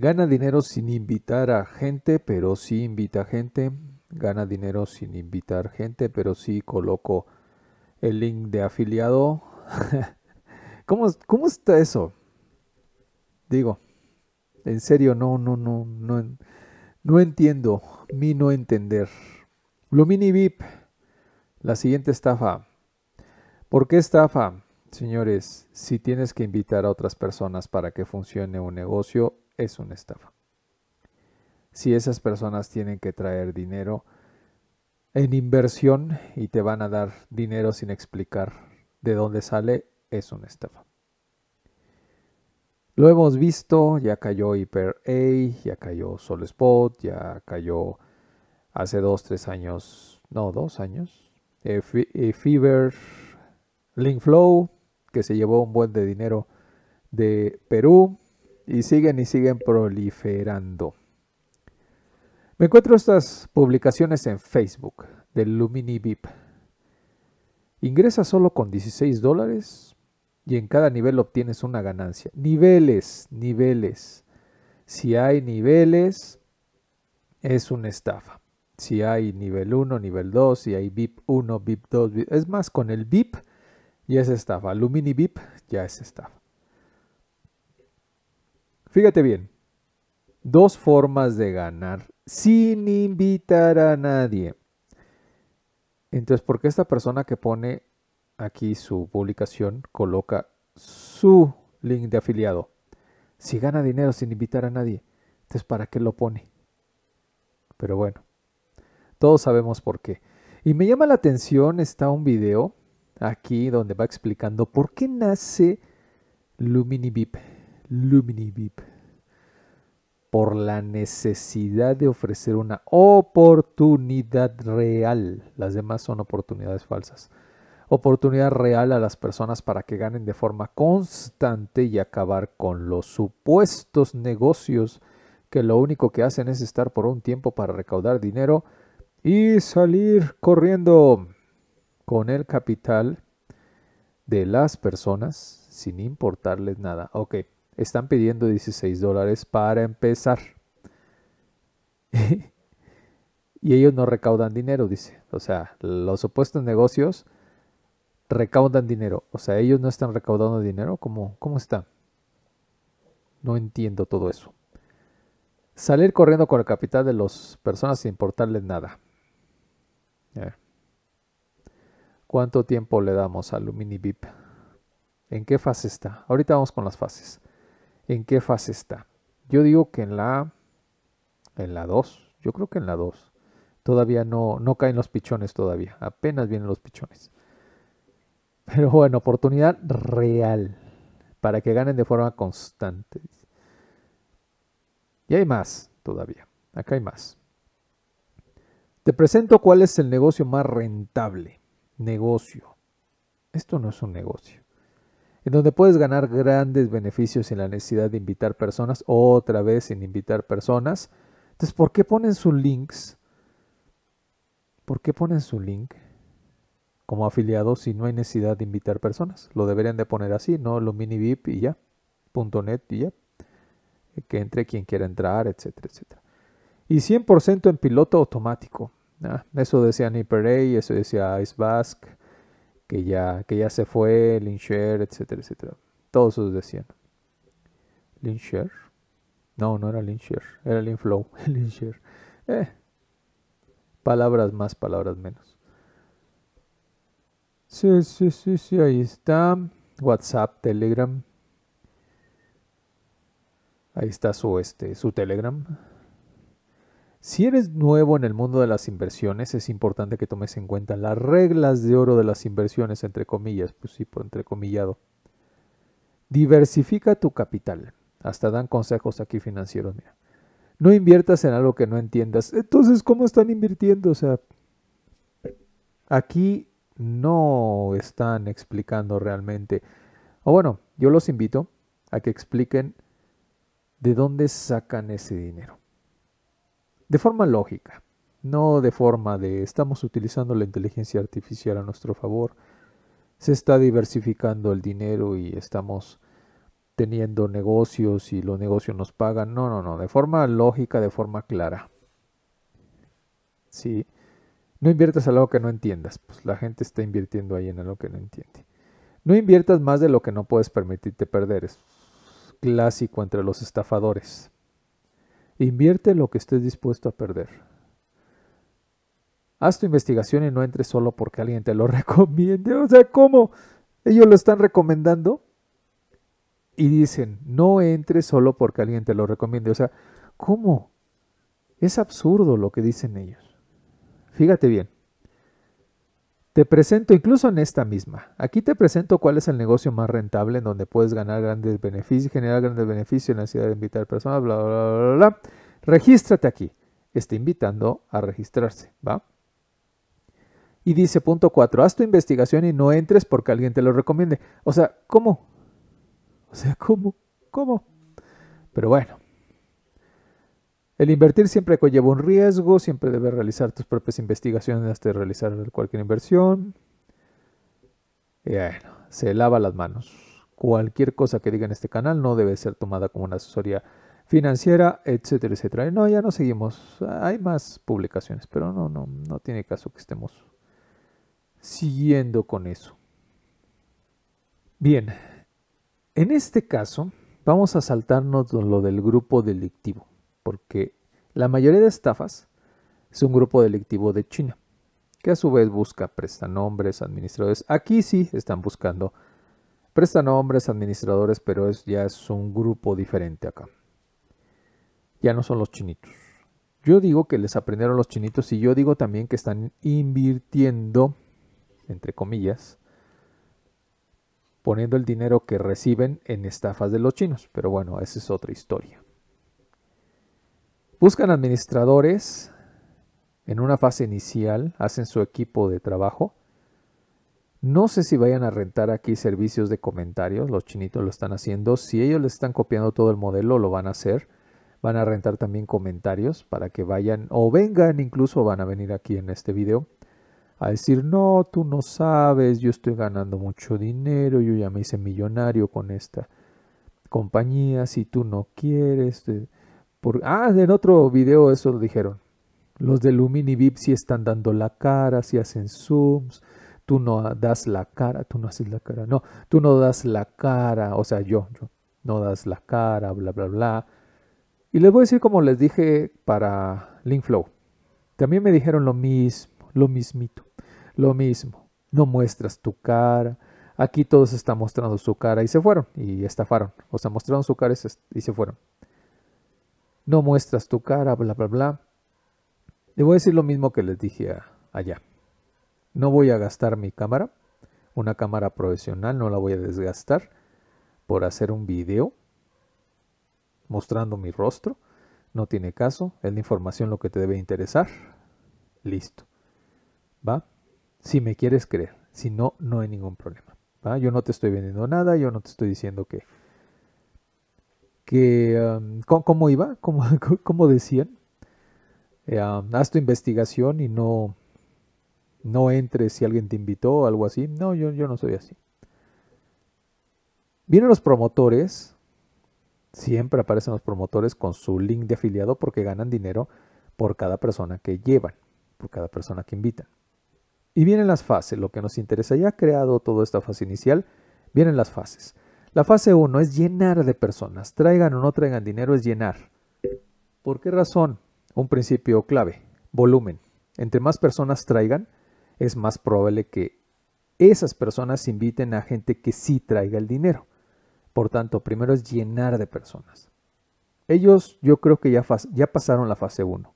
Gana dinero sin invitar a gente, pero sí invita gente. Gana dinero sin invitar gente, pero sí coloco el link de afiliado. ¿Cómo, ¿Cómo, está eso? Digo, en serio, no, no, no, no, no entiendo. Mi no entender. Lumini VIP, la siguiente estafa. ¿Por qué estafa? Señores, si tienes que invitar a otras personas para que funcione un negocio, es una estafa. Si esas personas tienen que traer dinero en inversión y te van a dar dinero sin explicar de dónde sale, es una estafa. Lo hemos visto, ya cayó Hyper A, ya cayó Solo ya cayó hace dos, tres años, no, dos años, eh, Fever, eh, Link que se llevó un buen de dinero de Perú y siguen y siguen proliferando. Me encuentro estas publicaciones en Facebook del Lumini VIP. Ingresa solo con 16 dólares y en cada nivel obtienes una ganancia. Niveles, niveles. Si hay niveles, es una estafa. Si hay nivel 1, nivel 2, si hay VIP 1, VIP 2, es más, con el VIP ya es estafa. Lumini VIP ya es estafa. Fíjate bien, dos formas de ganar sin invitar a nadie. Entonces, ¿por qué esta persona que pone aquí su publicación coloca su link de afiliado? Si gana dinero sin invitar a nadie, entonces ¿para qué lo pone? Pero bueno, todos sabemos por qué. Y me llama la atención, está un video aquí donde va explicando por qué nace LuminiBip. LuminiBip. Por la necesidad de ofrecer una oportunidad real. Las demás son oportunidades falsas. Oportunidad real a las personas para que ganen de forma constante y acabar con los supuestos negocios que lo único que hacen es estar por un tiempo para recaudar dinero y salir corriendo con el capital de las personas sin importarles nada. Ok, están pidiendo 16 dólares para empezar. y ellos no recaudan dinero, dice. O sea, los opuestos negocios recaudan dinero. O sea, ellos no están recaudando dinero. ¿Cómo, cómo está? No entiendo todo eso. Salir corriendo con el capital de las personas sin importarles nada. A ¿Cuánto tiempo le damos al Mini VIP? ¿En qué fase está? Ahorita vamos con las fases. ¿En qué fase está? Yo digo que en la en la 2, yo creo que en la 2. Todavía no no caen los pichones todavía, apenas vienen los pichones. Pero bueno, oportunidad real para que ganen de forma constante. Y hay más todavía. Acá hay más. Te presento cuál es el negocio más rentable negocio. Esto no es un negocio. En donde puedes ganar grandes beneficios sin la necesidad de invitar personas, otra vez sin invitar personas. Entonces, ¿por qué ponen sus links? ¿Por qué ponen su link como afiliado si no hay necesidad de invitar personas? Lo deberían de poner así, no lo mini VIP y ya, punto .net y ya. Que entre quien quiera entrar, etcétera, etcétera. Y 100% en piloto automático. Ah, eso decía Nipperay, eso decía Ice que ya, que ya se fue, Lyncher, etcétera, etcétera. Todos esos decían. No, no era Lyncher, era Linflow. Eh, palabras más, palabras menos. Sí, sí, sí, sí, ahí está. WhatsApp, Telegram. Ahí está su, este, su Telegram. Si eres nuevo en el mundo de las inversiones, es importante que tomes en cuenta las reglas de oro de las inversiones, entre comillas, pues sí, por entrecomillado. Diversifica tu capital. Hasta dan consejos aquí financieros, mira. No inviertas en algo que no entiendas. Entonces, ¿cómo están invirtiendo? O sea, aquí no están explicando realmente. O bueno, yo los invito a que expliquen de dónde sacan ese dinero de forma lógica, no de forma de estamos utilizando la inteligencia artificial a nuestro favor, se está diversificando el dinero y estamos teniendo negocios y los negocios nos pagan. No, no, no, de forma lógica, de forma clara. Sí, no inviertas algo que no entiendas, pues la gente está invirtiendo ahí en algo que no entiende. No inviertas más de lo que no puedes permitirte perder. Es clásico entre los estafadores. Invierte lo que estés dispuesto a perder. Haz tu investigación y no entres solo porque alguien te lo recomiende. O sea, ¿cómo? Ellos lo están recomendando y dicen, no entres solo porque alguien te lo recomiende. O sea, ¿cómo? Es absurdo lo que dicen ellos. Fíjate bien. Te presento incluso en esta misma. Aquí te presento cuál es el negocio más rentable en donde puedes ganar grandes beneficios, generar grandes beneficios en la ciudad de invitar personas, bla, bla, bla, bla, Regístrate aquí. Está invitando a registrarse, ¿va? Y dice punto 4, haz tu investigación y no entres porque alguien te lo recomiende. O sea, ¿cómo? O sea, ¿cómo? ¿Cómo? Pero bueno, el invertir siempre conlleva un riesgo, siempre debes realizar tus propias investigaciones antes de realizar cualquier inversión. Y bueno, se lava las manos. Cualquier cosa que diga en este canal no debe ser tomada como una asesoría financiera, etcétera, etcétera. No, ya no seguimos. Hay más publicaciones, pero no, no, no tiene caso que estemos siguiendo con eso. Bien, en este caso vamos a saltarnos lo del grupo delictivo porque la mayoría de estafas es un grupo delictivo de China, que a su vez busca prestanombres, administradores. Aquí sí están buscando prestanombres, administradores, pero es, ya es un grupo diferente acá. Ya no son los chinitos. Yo digo que les aprendieron los chinitos y yo digo también que están invirtiendo, entre comillas, poniendo el dinero que reciben en estafas de los chinos. Pero bueno, esa es otra historia. Buscan administradores en una fase inicial, hacen su equipo de trabajo. No sé si vayan a rentar aquí servicios de comentarios, los chinitos lo están haciendo. Si ellos le están copiando todo el modelo, lo van a hacer. Van a rentar también comentarios para que vayan o vengan, incluso van a venir aquí en este video a decir, no, tú no sabes, yo estoy ganando mucho dinero, yo ya me hice millonario con esta compañía, si tú no quieres. Por, ah, en otro video eso lo dijeron. Los de Lumini VIP sí están dando la cara, si hacen zooms. Tú no das la cara, tú no haces la cara. No, tú no das la cara, o sea, yo, yo no das la cara, bla, bla, bla. Y les voy a decir como les dije para Linkflow. También me dijeron lo mismo, lo mismito, lo mismo. No muestras tu cara. Aquí todos están mostrando su cara y se fueron y estafaron. O sea, mostraron su cara y se fueron no muestras tu cara, bla, bla, bla. Le voy a decir lo mismo que les dije allá. No voy a gastar mi cámara, una cámara profesional, no la voy a desgastar por hacer un video mostrando mi rostro. No tiene caso, es la información lo que te debe interesar. Listo. ¿Va? Si me quieres creer, si no, no hay ningún problema. ¿va? Yo no te estoy vendiendo nada, yo no te estoy diciendo que, que, ¿cómo, iba? ¿Cómo, decían? Eh, haz tu investigación y no, no entres si alguien te invitó o algo así. No, yo, yo no soy así. Vienen los promotores, siempre aparecen los promotores con su link de afiliado porque ganan dinero por cada persona que llevan, por cada persona que invitan. Y vienen las fases, lo que nos interesa, ya ha creado toda esta fase inicial, vienen las fases. La fase 1 es llenar de personas. Traigan o no traigan dinero es llenar. ¿Por qué razón? Un principio clave, volumen. Entre más personas traigan, es más probable que esas personas inviten a gente que sí traiga el dinero. Por tanto, primero es llenar de personas. Ellos yo creo que ya, pasaron la fase 1.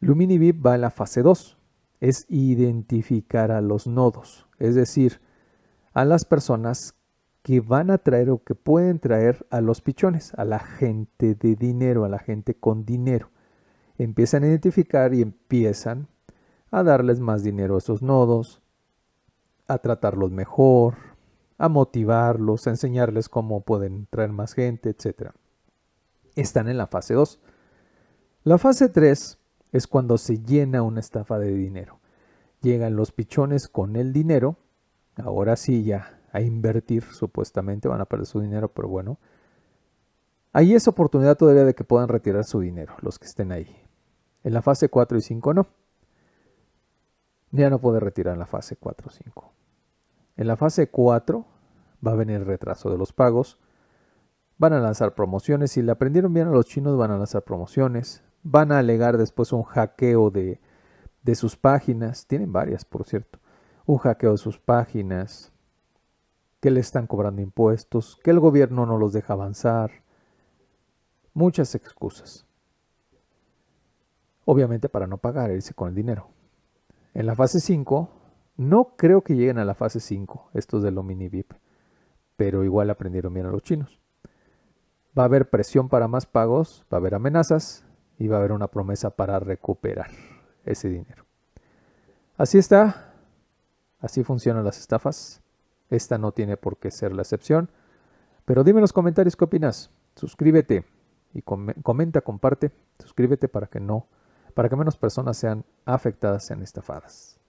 Lumini va a la fase 2. Es identificar a los nodos, es decir, a las personas que van a traer o que pueden traer a los pichones, a la gente de dinero, a la gente con dinero. Empiezan a identificar y empiezan a darles más dinero a esos nodos, a tratarlos mejor, a motivarlos, a enseñarles cómo pueden traer más gente, etc. Están en la fase 2. La fase 3 es cuando se llena una estafa de dinero. Llegan los pichones con el dinero, ahora sí ya a invertir, supuestamente van a perder su dinero, pero bueno. Ahí es oportunidad todavía de que puedan retirar su dinero, los que estén ahí. En la fase 4 y 5 no. Ya no puede retirar en la fase 4 o 5. En la fase 4 va a venir retraso de los pagos. Van a lanzar promociones. Si le aprendieron bien a los chinos, van a lanzar promociones. Van a alegar después un hackeo de, de sus páginas. Tienen varias, por cierto. Un hackeo de sus páginas que le están cobrando impuestos, que el gobierno no los deja avanzar, muchas excusas. Obviamente para no pagar, irse con el dinero. En la fase 5, no creo que lleguen a la fase 5, estos de lo mini VIP, pero igual aprendieron bien a los chinos. Va a haber presión para más pagos, va a haber amenazas y va a haber una promesa para recuperar ese dinero. Así está, así funcionan las estafas. Esta no tiene por qué ser la excepción. Pero dime en los comentarios qué opinas. Suscríbete y comenta, comparte. Suscríbete para que no, para que menos personas sean afectadas, sean estafadas.